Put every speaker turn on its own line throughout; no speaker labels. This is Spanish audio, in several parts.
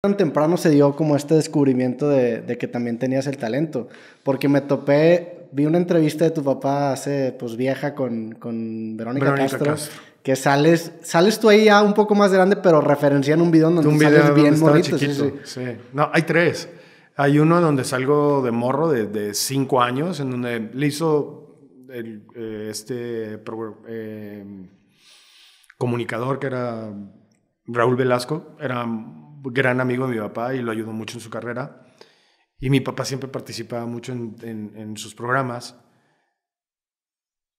tan temprano se dio como este descubrimiento de, que también tenías el talento? Porque me topé, vi una entrevista de tu papá hace, pues vieja, con, con Verónica, Castro, que sales, sales tú ahí ya un poco más grande, pero referencian un video donde un video sales bien morrito. sí. No, hay tres. Hay uno donde salgo de morro de, de cinco años, en donde le hizo eh, este eh, comunicador que era Raúl Velasco, era gran amigo de mi papá y lo ayudó mucho en su carrera. Y mi papá siempre participaba mucho en, sus programas.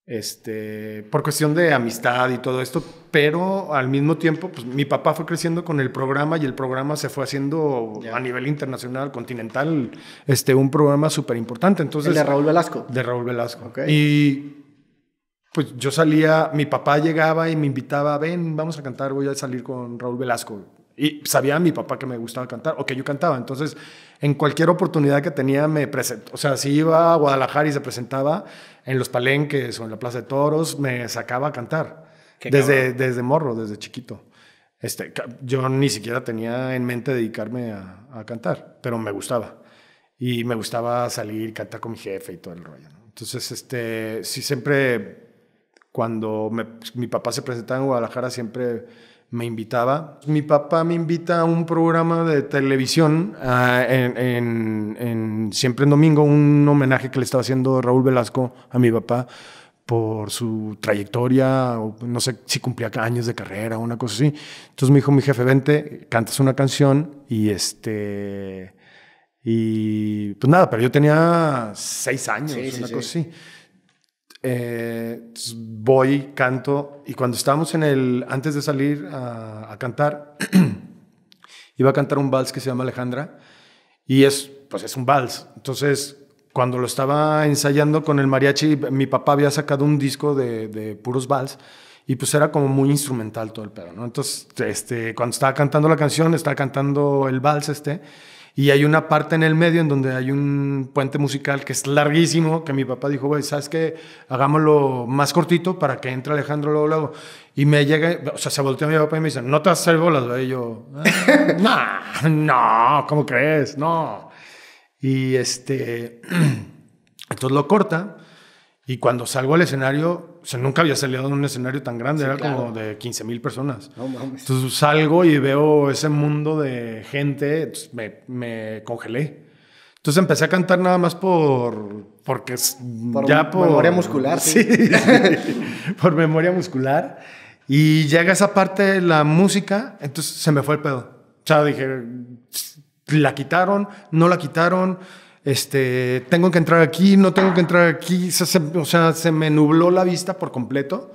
Este, por cuestión de amistad y todo esto, pero al mismo tiempo, pues mi papá fue creciendo con el programa y el programa se fue haciendo a nivel internacional, continental, este, un programa súper importante. Entonces, de Raúl Velasco. De Raúl Velasco. Y pues yo salía, mi papá llegaba y me invitaba, ven, vamos a cantar, voy a salir con Raúl Velasco. Y sabía mi papá que me gustaba cantar o que yo cantaba. Entonces, en cualquier oportunidad que tenía, me presentó. O sea, si iba a Guadalajara y se presentaba en los palenques o en la Plaza de Toros, me sacaba a cantar. Desde, desde morro, desde chiquito. Este, yo ni siquiera tenía en mente dedicarme a, cantar, pero me gustaba. Y me gustaba salir, cantar con mi jefe y todo el rollo. Entonces, este, sí, siempre cuando mi papá se presentaba en Guadalajara, siempre me invitaba. Mi papá me invita a un programa de televisión ah, en, siempre en domingo, un homenaje que le estaba haciendo Raúl Velasco a mi papá por su trayectoria, no sé si cumplía años de carrera o una cosa así. Entonces me dijo mi jefe, vente, cantas una canción y este... Y pues nada, pero yo tenía seis años, una cosa así. Eh, voy, canto, y cuando estábamos en el, antes de salir a, cantar, iba a cantar un vals que se llama Alejandra, y es, pues es un vals. Entonces, cuando lo estaba ensayando con el mariachi, mi papá había sacado un disco de, de puros vals, y pues era como muy instrumental todo el pedo, ¿no? Entonces, este, cuando estaba cantando la canción, estaba cantando el vals este, y hay una parte en el medio en donde hay un puente musical que es larguísimo, que mi papá dijo, güey, ¿sabes qué? Hagámoslo más cortito para que entre Alejandro luego, luego. Y me llega, o sea, se volteó mi papá y me dice, no te vas a hacer bolas, güey. Y yo, ah, no, no, ¿cómo crees? No. Y este, entonces lo corta. Y cuando salgo al escenario, o sea, nunca había salido en un escenario tan grande, era como de 15 mil personas. No mames. Entonces salgo y veo ese mundo de gente, me, me, congelé. Entonces empecé a cantar nada más por. porque por ya por. Memoria muscular. Sí. por memoria muscular. Y llega esa parte de la música, entonces se me fue el pedo. O sea, dije, la quitaron, no la quitaron este, tengo que entrar aquí, no tengo que entrar aquí, o sea, se me nubló la vista por completo.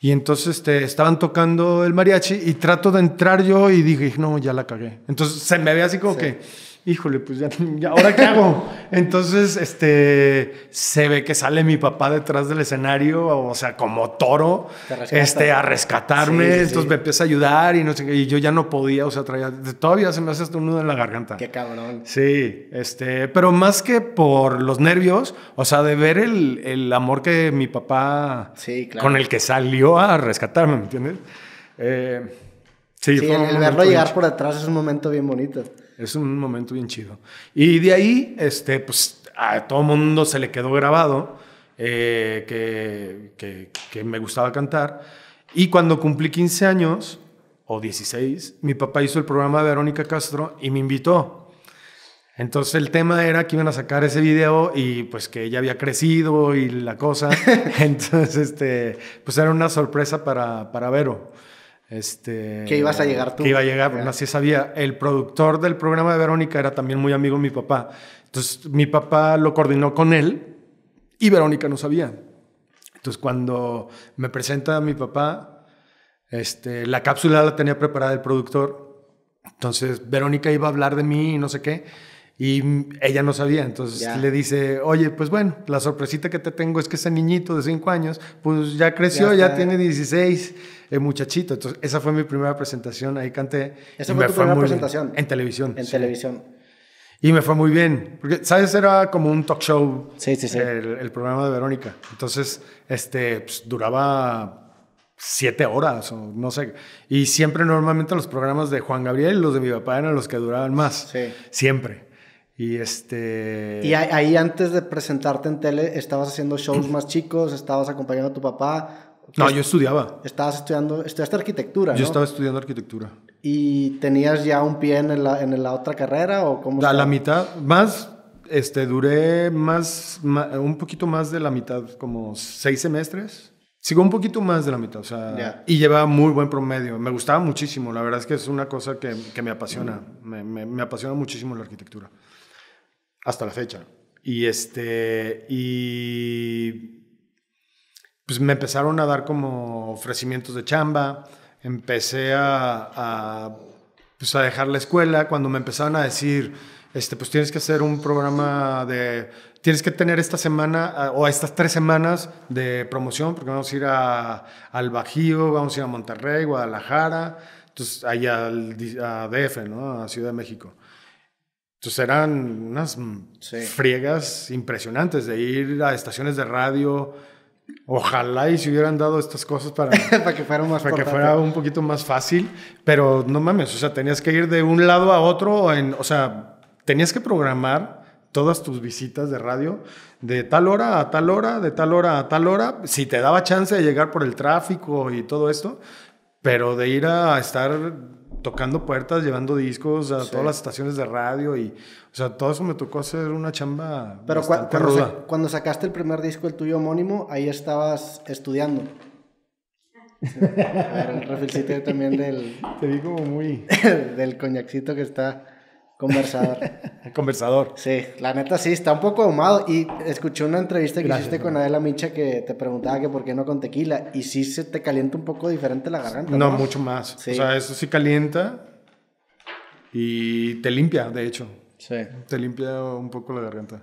Y entonces este, estaban tocando el mariachi y trato de entrar yo y dije, no, ya la cagué. Entonces se me ve así como que híjole, pues ya, ahora qué hago. Entonces, este, se ve que sale mi papá detrás del escenario, o sea, como toro, este, a rescatarme. entonces me empieza a ayudar y, no sé, y yo ya no podía, o sea, todavía se me hace hasta un nudo en la garganta. Qué cabrón. Sí, este, pero más que por los nervios, o sea, de ver el, el amor que mi papá, claro. con el que salió a rescatarme, ¿me entiendes? Eh, sí, el, verlo llegar por detrás es un momento bien bonito. Es un momento bien chido. Y de ahí, este, pues a todo mundo se le quedó grabado eh, que, me gustaba cantar. Y cuando cumplí 15 años, o 16, mi papá hizo el programa de Verónica Castro y me invitó. Entonces el tema era que iban a sacar ese video y pues que ella había crecido y la cosa. Entonces, este, pues era una sorpresa para, para Vero. Este, que ibas a llegar tú. iba a llegar, así sabía. El productor del programa de Verónica era también muy amigo de mi papá. Entonces mi papá lo coordinó con él y Verónica no sabía. Entonces cuando me presenta mi papá, este, la cápsula la tenía preparada el productor. Entonces Verónica iba a hablar de mí y no sé qué. Y ella no sabía, entonces le dice, oye, pues bueno, la sorpresita que te tengo es que ese niñito de 5 años, pues ya creció, ya, tiene 16, eh, muchachito. Entonces, esa fue mi primera presentación, ahí canté. ¿Esa fue tu primera presentación? En televisión. En televisión. Y me fue muy bien, porque, ¿sabes? Era como un talk show, el, programa de Verónica. Entonces, este, pues, duraba siete horas o no sé. Y siempre normalmente los programas de Juan Gabriel y los de mi papá eran los que duraban más. Sí. Siempre. Y este. Y ahí antes de presentarte en tele, estabas haciendo shows más chicos, estabas acompañando a tu papá. No, pues, yo estudiaba. Estabas estudiando, estudiaste arquitectura. Yo estaba estudiando arquitectura. ¿Y tenías ya un pie en la, otra carrera o cómo? A la mitad, más, este, duré un poquito más de la mitad, como seis semestres. Sigo un poquito más de la mitad, o sea, y llevaba muy buen promedio. Me gustaba muchísimo, la verdad es que es una cosa que, me apasiona, me, apasiona muchísimo la arquitectura, hasta la fecha. Y este, y pues me empezaron a dar como ofrecimientos de chamba, empecé a, a, pues, a dejar la escuela, cuando me empezaron a decir, este, pues tienes que hacer un programa de, tienes que tener esta semana ah, o estas tres semanas de promoción, porque vamos a ir a, al Bajío, vamos a ir a Monterrey, Guadalajara, entonces allá al a DF, ¿no? A Ciudad de México. Entonces eran unas friegas impresionantes de ir a estaciones de radio, Ojalá y se hubieran dado estas cosas para, para, que, fuera más que fuera un poquito más fácil, pero no mames, o sea, tenías que ir de un lado a otro, en, o sea, tenías que programar todas tus visitas de radio de tal hora a tal hora, de tal hora a tal hora, si te daba chance de llegar por el tráfico y todo esto, pero de ir a estar tocando puertas, llevando discos a todas las estaciones de radio y, o sea, todo eso me tocó hacer una chamba. Pero cuando, ruda. cuando, sacaste el primer disco, el tuyo homónimo, ahí estabas estudiando. A ver, el también del... Te vi como muy... del coñacito que está... Conversador. Conversador. Sí, la neta sí, está un poco ahumado. Y escuché una entrevista que hiciste con Adela Micha que te preguntaba que por qué no con tequila. Y sí se te calienta un poco diferente la garganta. No, mucho más. O sea, eso sí calienta y te limpia, de hecho. Sí. Te limpia un poco la garganta.